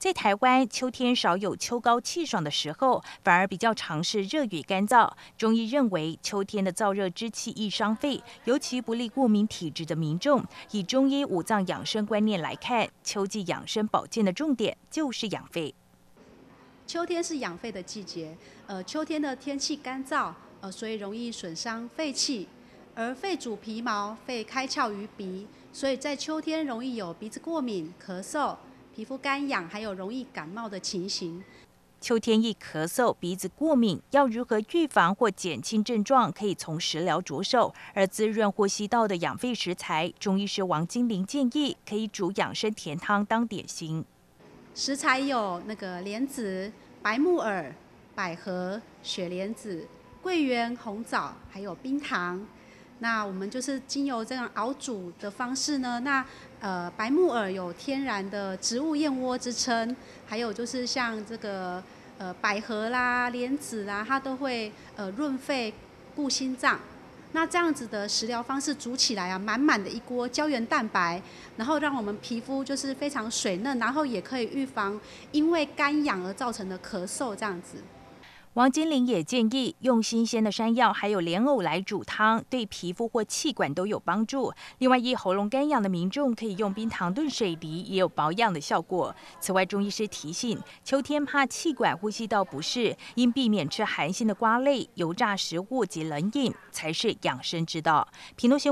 在台湾，秋天少有秋高气爽的时候，反而比较常是热与干燥。中医认为，秋天的燥热之气易伤肺，尤其不利过敏体质的民众。以中医五脏养生观念来看，秋季养生保健的重点就是养肺。秋天是养肺的季节，呃，秋天的天气干燥，呃，所以容易损伤肺气。而肺主皮毛，肺开窍于鼻，所以在秋天容易有鼻子过敏、咳嗽。皮肤干痒，还有容易感冒的情形。秋天易咳嗽、鼻子过敏，要如何预防或减轻症状？可以从食疗着手。而滋润呼吸道的养肺食材，中医师王金玲建议可以煮养生甜汤当点心。食材有那个莲子、白木耳、百合、雪莲子、桂圆、红枣，还有冰糖。那我们就是经由这样熬煮的方式呢，那呃白木耳有天然的植物燕窝之称，还有就是像这个呃百合啦、莲子啦，它都会呃润肺、固心脏。那这样子的食疗方式煮起来啊，满满的一锅胶原蛋白，然后让我们皮肤就是非常水嫩，然后也可以预防因为干痒而造成的咳嗽，这样子。王金玲也建议用新鲜的山药还有莲藕来煮汤，对皮肤或气管都有帮助。另外，一喉咙干痒的民众可以用冰糖炖水梨，也有保养的效果。此外，中医师提醒，秋天怕气管呼吸道不适，应避免吃寒性的瓜类、油炸食物及冷饮，才是养生之道。《，》，，，，，，，，，，，，，，，，，，，，，，，，，，，，，，，，，，，，，，，，，，，，，，，，，，，，，，，，，，，，，，，，，，，，，，，，，，，，，，，，，，，，，，，，，，，，，，，，，，，，，，，，，，，，，，，，，，，，，，，，，，，，，，，，，，，，，，，，，，，，，，，，，，，，，，，，，，，，，，，，，，，，，，，，，，，，，，，